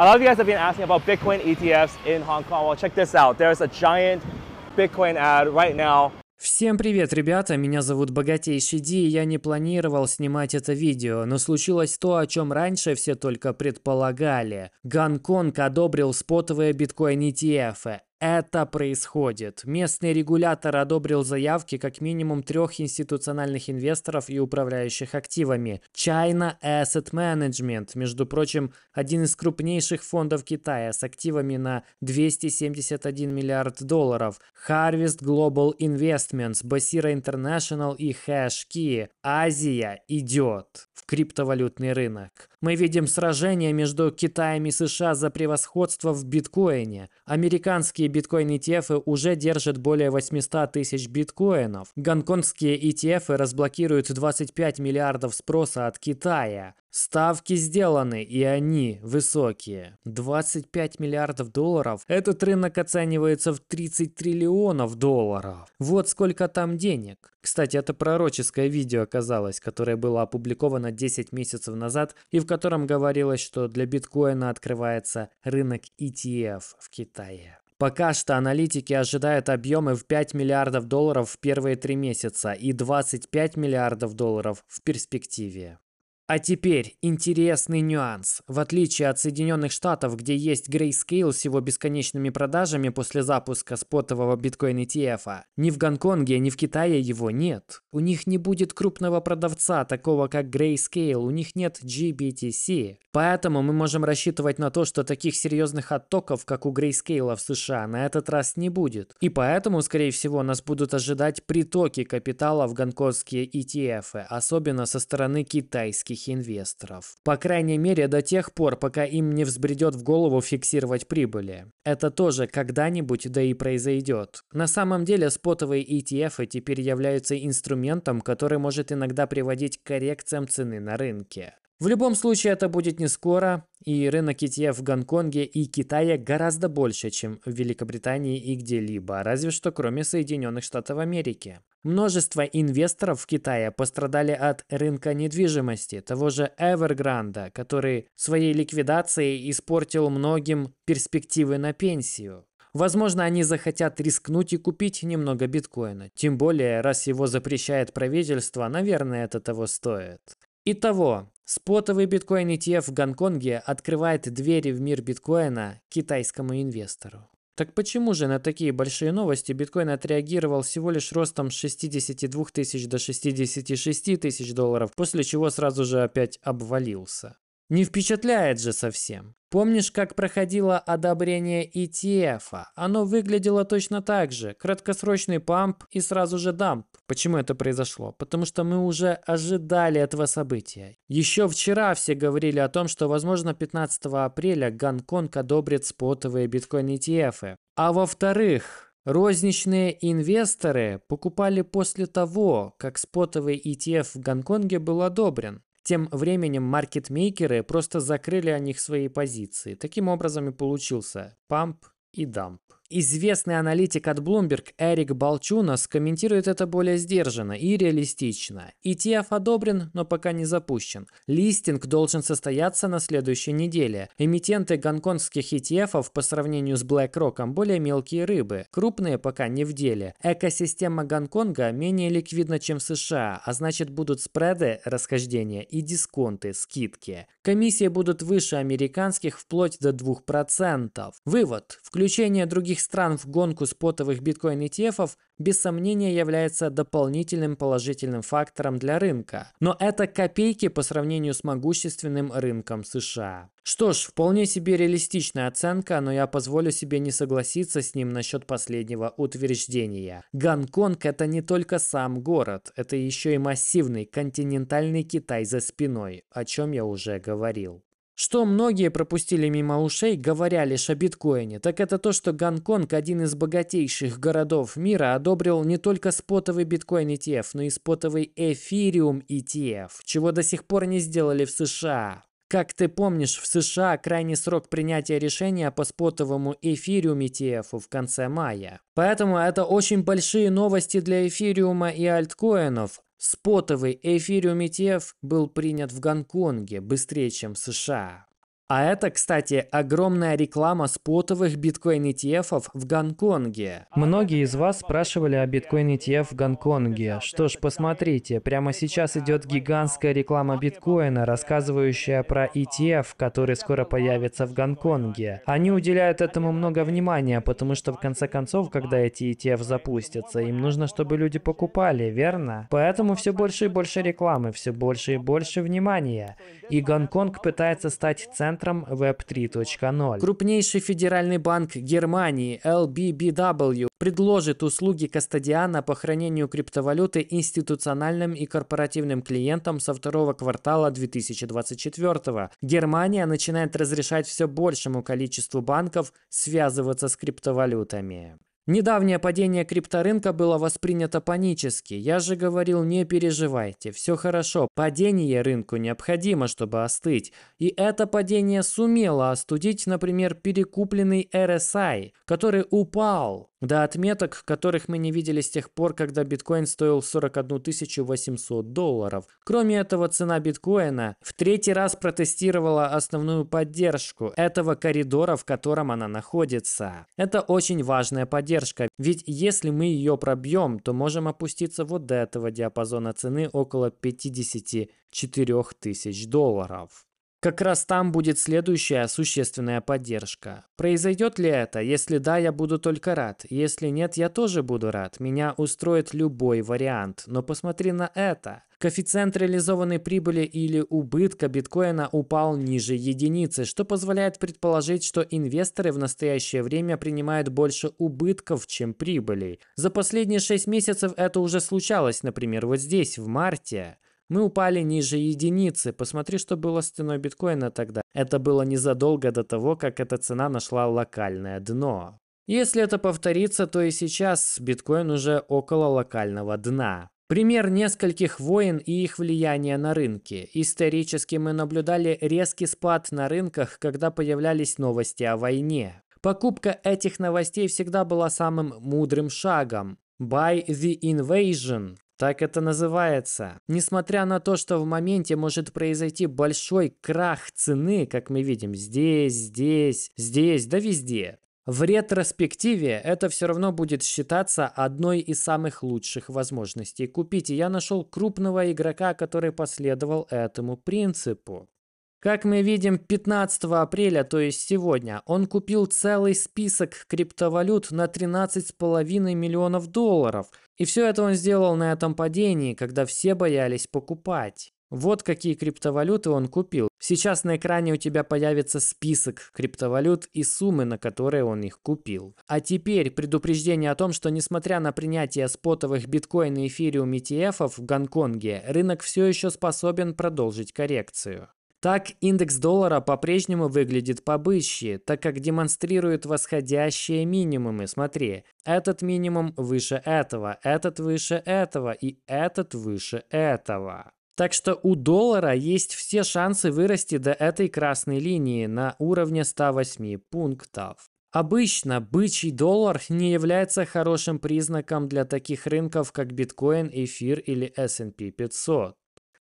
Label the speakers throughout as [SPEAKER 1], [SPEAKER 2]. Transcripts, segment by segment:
[SPEAKER 1] A lot of you guys have been asking about Bitcoin ETFs in Hong Kong. Well, check this out. There's a giant Bitcoin ad right now. Всем привет, ребята! Меня зовут Богатейший Ди, и я не планировал снимать это видео, но случилось то, о чем раньше все только предполагали. Гонконг одобрил спотовые биткоин ETF. Это происходит. Местный регулятор одобрил заявки как минимум трех институциональных инвесторов и управляющих активами. China Asset Management, между прочим, один из крупнейших фондов Китая с активами на 271 миллиард долларов. Harvest Global Investments, Basira International и HashKey. Азия идет в криптовалютный рынок. Мы видим сражение между Китаем и США за превосходство в биткоине. Американские биткоин ETF уже держат более 800 тысяч биткоинов. Гонконгские ETF разблокируют 25 миллиардов спроса от Китая. Ставки сделаны, и они высокие. 25 миллиардов долларов. Этот рынок оценивается в 30 триллионов долларов. Вот сколько там денег. Кстати, это пророческое видео оказалось, которое было опубликовано 10 месяцев назад и в котором говорилось, что для биткоина открывается рынок ETF в Китае. Пока что аналитики ожидают объемы в 5 миллиардов долларов в первые три месяца и 25 миллиардов долларов в перспективе. А теперь интересный нюанс. В отличие от Соединенных Штатов, где есть Grayscale с его бесконечными продажами после запуска спотового биткоин ETF, ни в Гонконге, ни в Китае его нет. У них не будет крупного продавца, такого как Grayscale, у них нет GBTC. Поэтому мы можем рассчитывать на то, что таких серьезных оттоков, как у Grayscale в США, на этот раз не будет. И поэтому, скорее всего, нас будут ожидать притоки капитала в гонконгские ETF, особенно со стороны китайских других инвесторов. По крайней мере, до тех пор, пока им не взбредет в голову фиксировать прибыли. Это тоже когда-нибудь да и произойдет. На самом деле, спотовые ETF теперь являются инструментом, который может иногда приводить к коррекциям цены на рынке. В любом случае это будет не скоро, и рынок ETF в Гонконге и Китае гораздо больше, чем в Великобритании и где-либо, разве что кроме Соединенных Штатов Америки. Множество инвесторов в Китае пострадали от рынка недвижимости, того же Evergrande, который своей ликвидацией испортил многим перспективы на пенсию. Возможно, они захотят рискнуть и купить немного биткоина. Тем более, раз его запрещает правительство, наверное, это того стоит. Итого, спотовый биткоин ETF в Гонконге открывает двери в мир биткоина китайскому инвестору. Так почему же на такие большие новости биткоин отреагировал всего лишь ростом с 62 тысяч до 66 тысяч долларов, после чего сразу же опять обвалился? Не впечатляет же совсем. Помнишь, как проходило одобрение ETF? -а? Оно выглядело точно так же. Краткосрочный памп и сразу же дамп. Почему это произошло? Потому что мы уже ожидали этого события. Еще вчера все говорили о том, что, возможно, 15 апреля Гонконг одобрит спотовые биткоин ETF. -ы. А во-вторых, Розничные инвесторы покупали после того, как спотовый ETF в Гонконге был одобрен. Тем временем маркетмейкеры просто закрыли о них свои позиции. Таким образом и получился памп и дамп. Известный аналитик от Bloomberg Эрик Балчунас комментирует это более сдержанно и реалистично. ETF одобрен, но пока не запущен. Листинг должен состояться на следующей неделе. Эмитенты гонконгских ETF по сравнению с BlackRock более мелкие рыбы, крупные пока не в деле. Экосистема Гонконга менее ликвидна, чем в США, а значит будут спреды, расхождения и дисконты, скидки. Комиссии будут выше американских вплоть до 2%. Вывод. Включение других других стран в гонку спотовых биткоин ETF без сомнения является дополнительным положительным фактором для рынка. Но это копейки по сравнению с могущественным рынком США. Что ж, вполне себе реалистичная оценка, но я позволю себе не согласиться с ним насчет последнего утверждения. Гонконг это не только сам город, это еще и массивный континентальный Китай за спиной, о чем я уже говорил. Что многие пропустили мимо ушей, говоря лишь о биткоине, так это то, что Гонконг, один из богатейших городов мира, одобрил не только спотовый биткоин ETF, но и спотовый эфириум ETF, чего до сих пор не сделали в США. Как ты помнишь, в США крайний срок принятия решения по спотовому эфириум ETF в конце мая. Поэтому это очень большие новости для эфириума и альткоинов. Спотовый эфириум ETF был принят в Гонконге быстрее, чем в США. А это, кстати, огромная реклама спотовых биткоин ETF в Гонконге. Многие из вас спрашивали о биткоин ETF в Гонконге. Что ж, посмотрите, прямо сейчас идет гигантская реклама биткоина, рассказывающая про ETF, который скоро появится в Гонконге. Они уделяют этому много внимания, потому что в конце концов, когда эти ETF запустятся, им нужно, чтобы люди покупали, верно? Поэтому все больше и больше рекламы, все больше и больше внимания. И Гонконг пытается стать центром центром Web 3.0. Крупнейший федеральный банк Германии LBBW предложит услуги Кастадиана по хранению криптовалюты институциональным и корпоративным клиентам со второго квартала 2024. Германия начинает разрешать все большему количеству банков связываться с криптовалютами. Недавнее падение крипторынка было воспринято панически. Я же говорил, не переживайте, все хорошо. Падение рынку необходимо, чтобы остыть. И это падение сумело остудить, например, перекупленный RSI, который упал до отметок, которых мы не видели с тех пор, когда биткоин стоил 41 800 долларов. Кроме этого, цена биткоина в третий раз протестировала основную поддержку этого коридора, в котором она находится. Это очень важная поддержка, ведь если мы ее пробьем, то можем опуститься вот до этого диапазона цены около 54 тысяч долларов. Как раз там будет следующая существенная поддержка. Произойдет ли это? Если да, я буду только рад. Если нет, я тоже буду рад. Меня устроит любой вариант. Но посмотри на это. Коэффициент реализованной прибыли или убытка биткоина упал ниже единицы, что позволяет предположить, что инвесторы в настоящее время принимают больше убытков, чем прибыли. За последние 6 месяцев это уже случалось, например, вот здесь, в марте. Мы упали ниже единицы. Посмотри, что было с ценой биткоина тогда. Это было незадолго до того, как эта цена нашла локальное дно. Если это повторится, то и сейчас биткоин уже около локального дна. Пример нескольких войн и их влияние на рынки. Исторически мы наблюдали резкий спад на рынках, когда появлялись новости о войне. Покупка этих новостей всегда была самым мудрым шагом. Buy the invasion. Так это называется. Несмотря на то, что в моменте может произойти большой крах цены, как мы видим здесь, здесь, здесь, да везде, в ретроспективе это все равно будет считаться одной из самых лучших возможностей купить. И я нашел крупного игрока, который последовал этому принципу. Как мы видим, 15 апреля, то есть сегодня, он купил целый список криптовалют на 13,5 миллионов долларов. И все это он сделал на этом падении, когда все боялись покупать. Вот какие криптовалюты он купил. Сейчас на экране у тебя появится список криптовалют и суммы, на которые он их купил. А теперь предупреждение о том, что несмотря на принятие спотовых биткоин и эфириум ETF в Гонконге, рынок все еще способен продолжить коррекцию. Так индекс доллара по-прежнему выглядит побыще, так как демонстрирует восходящие минимумы. Смотри, этот минимум выше этого, этот выше этого и этот выше этого. Так что у доллара есть все шансы вырасти до этой красной линии на уровне 108 пунктов. Обычно бычий доллар не является хорошим признаком для таких рынков, как биткоин, эфир или S&P 500.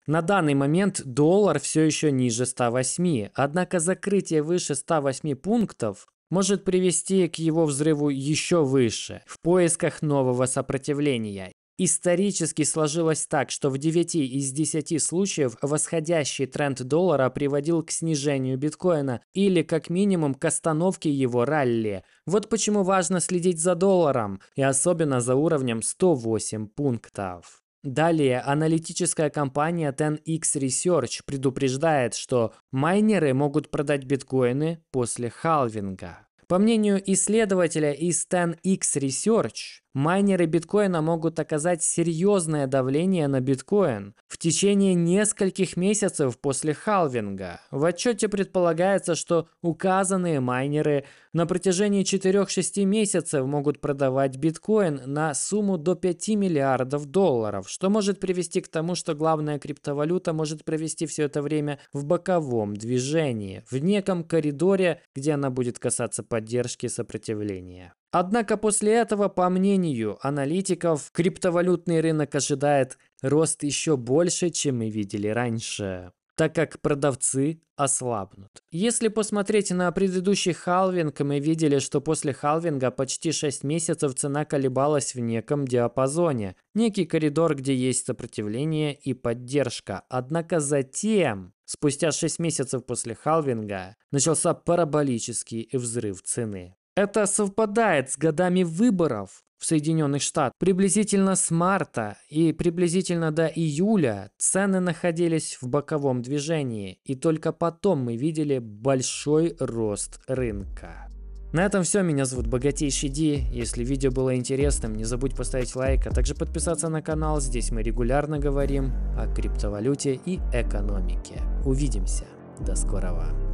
[SPEAKER 1] На данный момент доллар все еще ниже 108, однако закрытие выше 108 пунктов может привести к его взрыву еще выше, в поисках нового сопротивления. Исторически сложилось так, что в 9 из 10 случаев восходящий тренд доллара приводил к снижению биткоина или как минимум к остановке его ралли. Вот почему важно следить за долларом и особенно за уровнем 108 пунктов. Далее, аналитическая компания 10x Research предупреждает, что майнеры могут продать биткоины после халвинга. По мнению исследователя из 10x Research, Майнеры биткоина могут оказать серьезное давление на биткоин в течение нескольких месяцев после халвинга. В отчете предполагается, что указанные майнеры на протяжении 4-6 месяцев могут продавать биткоин на сумму до 5 миллиардов долларов, что может привести к тому, что главная криптовалюта может провести все это время в боковом движении, в неком коридоре, где она будет касаться поддержки и сопротивления. Однако после этого, по мнению аналитиков, криптовалютный рынок ожидает рост еще больше, чем мы видели раньше так как продавцы ослабнут. Если посмотреть на предыдущий халвинг, мы видели, что после халвинга почти 6 месяцев цена колебалась в неком диапазоне, некий коридор, где есть сопротивление и поддержка. Однако затем, спустя 6 месяцев после халвинга, начался параболический взрыв цены. Это совпадает с годами выборов в Соединенных Штатах. Приблизительно с марта и приблизительно до июля цены находились в боковом движении, и только потом мы видели большой рост рынка. На этом все, меня зовут Богатейший Ди. Если видео было интересным, не забудь поставить лайк, а также подписаться на канал, здесь мы регулярно говорим о криптовалюте и экономике. Увидимся, до скорого.